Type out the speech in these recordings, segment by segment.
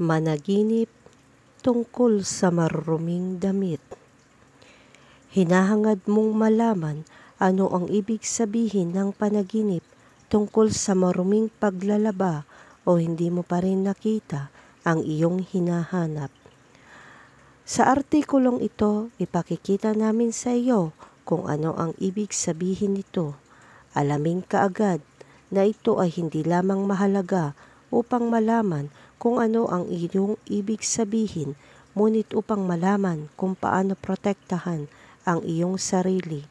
managinip tungkol sa maruming damit. Hinahangad mong malaman ano ang ibig sabihin ng panaginip tungkol sa maruming paglalaba o hindi mo pa rin nakita ang iyong hinahanap. Sa artikulong ito, ipakikita namin sa iyo kung ano ang ibig sabihin nito. Alamin kaagad na ito ay hindi lamang mahalaga upang malaman kung ano ang iyong ibig sabihin, ngunit upang malaman kung paano protektahan ang iyong sarili.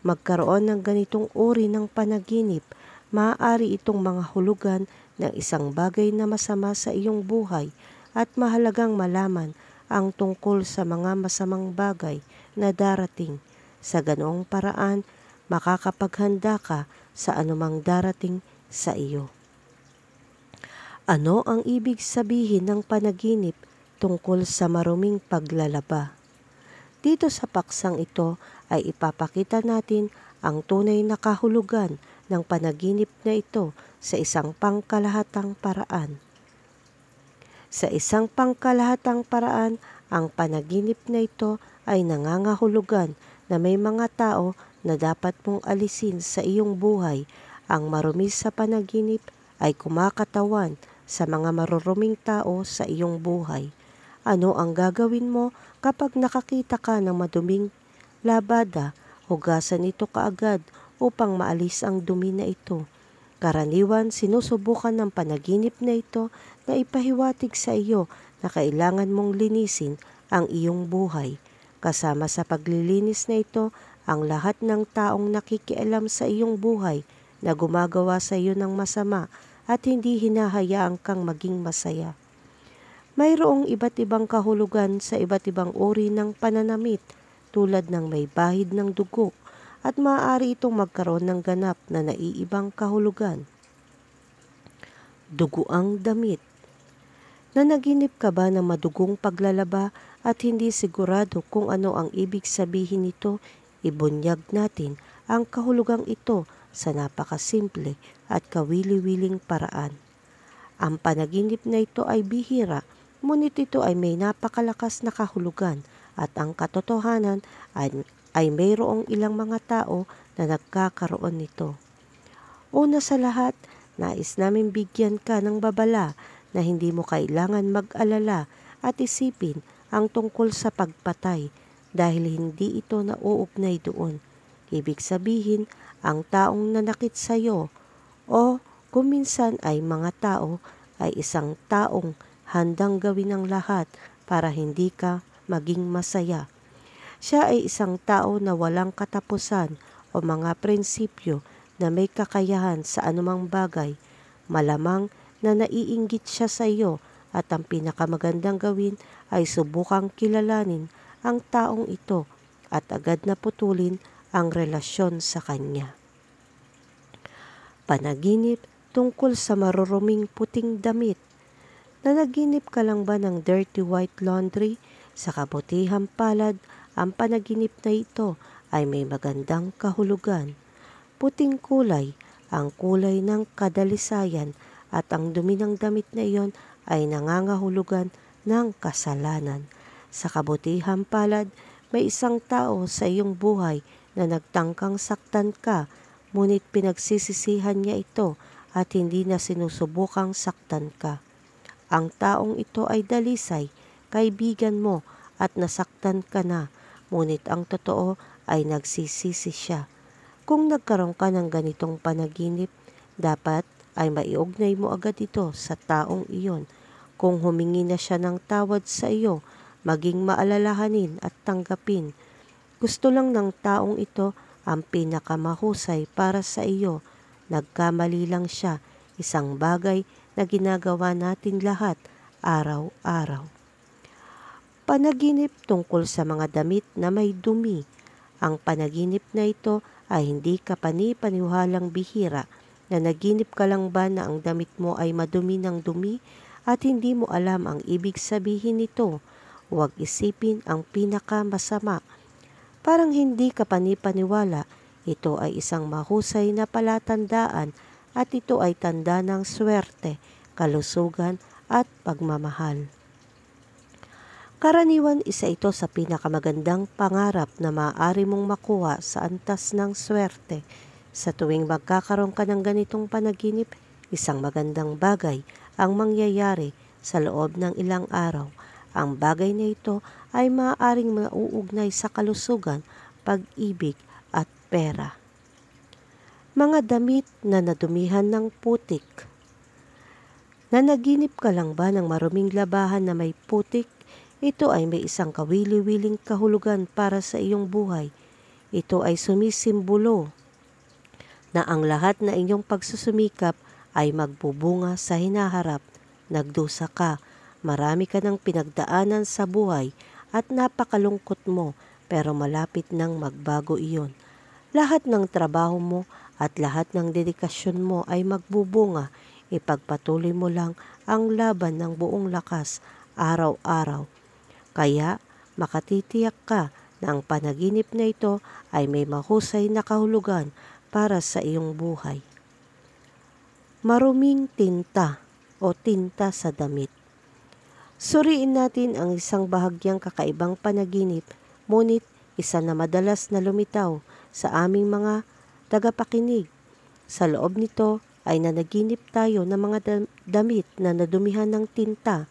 Magkaroon ng ganitong uri ng panaginip, maaari itong mga hulugan ng isang bagay na masama sa iyong buhay at mahalagang malaman ang tungkol sa mga masamang bagay na darating. Sa ganoong paraan, makakapaghanda ka sa anumang darating sa iyo. Ano ang ibig sabihin ng panaginip tungkol sa maruming paglalaba? Dito sa paksang ito ay ipapakita natin ang tunay na kahulugan ng panaginip na ito sa isang pangkalahatang paraan. Sa isang pangkalahatang paraan, ang panaginip na ito ay nangangahulugan na may mga tao na dapat mong alisin sa iyong buhay. Ang marumis sa panaginip ay kumakatawan sa mga maruruming tao sa iyong buhay. Ano ang gagawin mo kapag nakakita ka ng maduming labada? Hugasan ito kaagad upang maalis ang dumi na ito. Karaniwan, sinusubukan ng panaginip na ito na ipahiwatig sa iyo na kailangan mong linisin ang iyong buhay. Kasama sa paglilinis na ito, ang lahat ng taong nakikialam sa iyong buhay na gumagawa sa iyo ng masama at hindi hinahayaang kang maging masaya. Mayroong iba't ibang kahulugan sa iba't ibang uri ng pananamit tulad ng may bahid ng dugo at maaari itong magkaroon ng ganap na naiibang kahulugan. Duguang damit Nanaginip ka ba ng madugong paglalaba at hindi sigurado kung ano ang ibig sabihin nito, ibunyag natin ang kahulugang ito sa napakasimple at kawili-wiling paraan. Ang panaginip na ito ay bihira, ngunit ito ay may napakalakas na kahulugan at ang katotohanan ay, ay mayroong ilang mga tao na nagkakaroon nito. Una sa lahat, nais namin bigyan ka ng babala na hindi mo kailangan mag-alala at isipin ang tungkol sa pagpatay dahil hindi ito nauugnay doon Ibig sabihin, ang taong nanakit sa iyo o kung minsan ay mga tao ay isang taong handang gawin ang lahat para hindi ka maging masaya. Siya ay isang tao na walang katapusan o mga prinsipyo na may kakayahan sa anumang bagay. Malamang na naiinggit siya sa iyo at ang pinakamagandang gawin ay subukang kilalanin ang taong ito at agad na putulin ang relasyon sa kanya. Panaginip tungkol sa maruruming puting damit. Nanaginip ka lang ba ng dirty white laundry? Sa kabutihang palad, ang panaginip na ito ay may magandang kahulugan. Puting kulay, ang kulay ng kadalisayan at ang dumi ng damit na iyon ay nangangahulugan ng kasalanan. Sa kabutihang palad, may isang tao sa iyong buhay na nagtangkang saktan ka, ngunit pinagsisisihan niya ito at hindi na sinusubukang saktan ka. Ang taong ito ay dalisay, kaibigan mo at nasaktan ka na, ngunit ang totoo ay nagsisisi siya. Kung nagkaroon ka ng ganitong panaginip, dapat ay maiugnay mo agad ito sa taong iyon. Kung humingi na siya ng tawad sa iyo, maging maalalahanin at tanggapin gusto lang ng taong ito ang pinakamahusay para sa iyo. Nagkamali lang siya, isang bagay na ginagawa natin lahat araw-araw. Panaginip tungkol sa mga damit na may dumi. Ang panaginip na ito ay hindi kapani-paniwalang bihira. naginip ka lang ba na ang damit mo ay madumi ng dumi at hindi mo alam ang ibig sabihin nito? Huwag isipin ang pinakamasama. masama Parang hindi ka panipaniwala, ito ay isang mahusay na palatandaan at ito ay tanda ng swerte, kalusugan at pagmamahal. Karaniwan isa ito sa pinakamagandang pangarap na maaari mong makuha sa antas ng swerte. Sa tuwing magkakaroon ka ng ganitong panaginip, isang magandang bagay ang mangyayari sa loob ng ilang araw. Ang bagay na ito ay maaaring mauugnay sa kalusugan, pag-ibig at pera. Mga damit na nadumihan ng putik Nanaginip ka lang ba ng maruming labahan na may putik? Ito ay may isang kawili-wiling kahulugan para sa iyong buhay. Ito ay sumisimbolo na ang lahat na inyong pagsusumikap ay magbubunga sa hinaharap. Nagdusa ka Marami ka ng pinagdaanan sa buhay at napakalungkot mo pero malapit nang magbago iyon. Lahat ng trabaho mo at lahat ng dedikasyon mo ay magbubunga. Ipagpatuloy mo lang ang laban ng buong lakas araw-araw. Kaya makatitiyak ka na ang panaginip na ito ay may mahusay na kahulugan para sa iyong buhay. Maruming tinta o tinta sa damit. Suriin natin ang isang bahagyang kakaibang panaginip, ngunit isa na madalas na lumitaw sa aming mga tagapakinig. Sa loob nito ay nanaginip tayo ng mga damit na nadumihan ng tinta.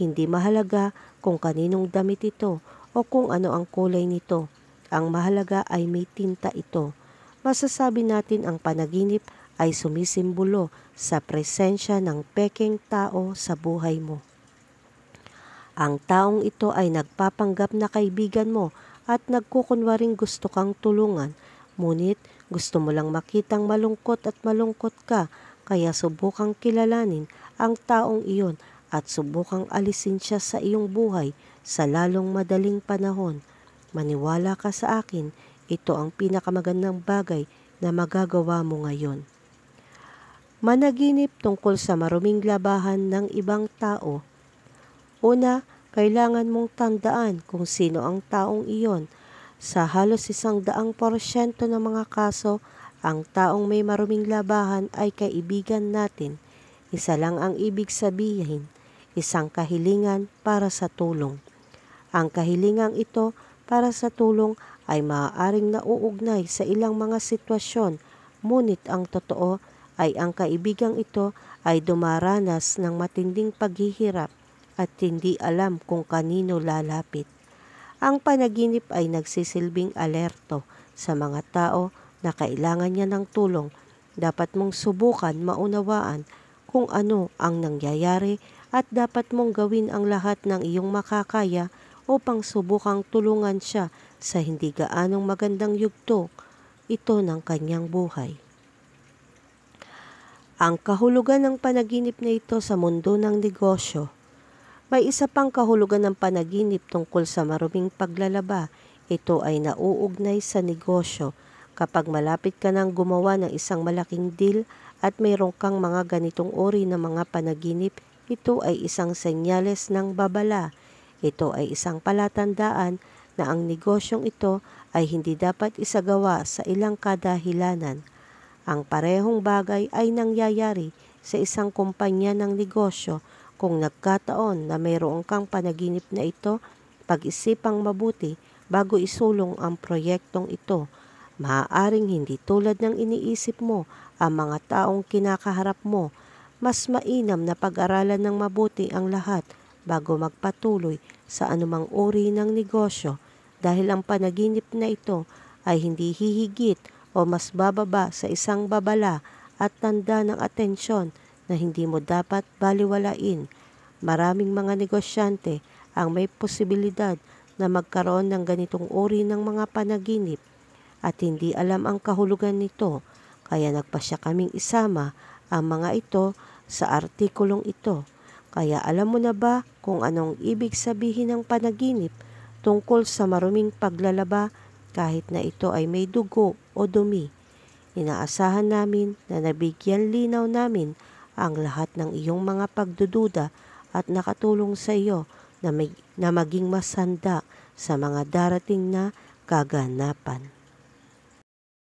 Hindi mahalaga kung kaninong damit ito o kung ano ang kulay nito. Ang mahalaga ay may tinta ito. Masasabi natin ang panaginip ay sumisimbolo sa presensya ng peking tao sa buhay mo. Ang taong ito ay nagpapanggap na kaibigan mo at nagkukunwaring gusto kang tulungan. Ngunit gusto mo lang makitang malungkot at malungkot ka, kaya subukang kilalanin ang taong iyon at subukang alisin siya sa iyong buhay sa lalong madaling panahon. Maniwala ka sa akin, ito ang pinakamagandang bagay na magagawa mo ngayon. Managinip tungkol sa maruming labahan ng ibang tao Una, kailangan mong tandaan kung sino ang taong iyon. Sa halos isang daang porsyento ng mga kaso, ang taong may maruming labahan ay kaibigan natin. Isa lang ang ibig sabihin, isang kahilingan para sa tulong. Ang kahilingang ito para sa tulong ay maaaring nauugnay sa ilang mga sitwasyon, ngunit ang totoo ay ang kaibigang ito ay dumaranas ng matinding paghihirap at hindi alam kung kanino lalapit. Ang panaginip ay nagsisilbing alerto sa mga tao na kailangan niya ng tulong. Dapat mong subukan maunawaan kung ano ang nangyayari at dapat mong gawin ang lahat ng iyong makakaya upang subukang tulungan siya sa hindi gaanong magandang yugto ito ng kanyang buhay. Ang kahulugan ng panaginip na ito sa mundo ng negosyo may isa pang kahulugan ng panaginip tungkol sa maruming paglalaba. Ito ay nauugnay sa negosyo. Kapag malapit ka nang gumawa ng isang malaking deal at mayroon kang mga ganitong ori ng mga panaginip, ito ay isang senyales ng babala. Ito ay isang palatandaan na ang negosyong ito ay hindi dapat isagawa sa ilang kadahilanan. Ang parehong bagay ay nangyayari sa isang kumpanya ng negosyo kung nagkataon na mayroong kang panaginip na ito, pag-isipang mabuti bago isulong ang proyektong ito. Maaaring hindi tulad ng iniisip mo ang mga taong kinakaharap mo. Mas mainam na pag-aralan ng mabuti ang lahat bago magpatuloy sa anumang uri ng negosyo dahil ang panaginip na ito ay hindi hihigit o mas bababa sa isang babala at tanda ng atensyon na hindi mo dapat baliwalain. Maraming mga negosyante ang may posibilidad na magkaroon ng ganitong uri ng mga panaginip at hindi alam ang kahulugan nito kaya nagpasya kaming isama ang mga ito sa artikulong ito. Kaya alam mo na ba kung anong ibig sabihin ng panaginip tungkol sa maruming paglalaba kahit na ito ay may dugo o dumi? Inaasahan namin na nabigyan linaw namin ang lahat ng iyong mga pagdududa at nakatulong sa iyo na, may, na maging masanda sa mga darating na kaganapan.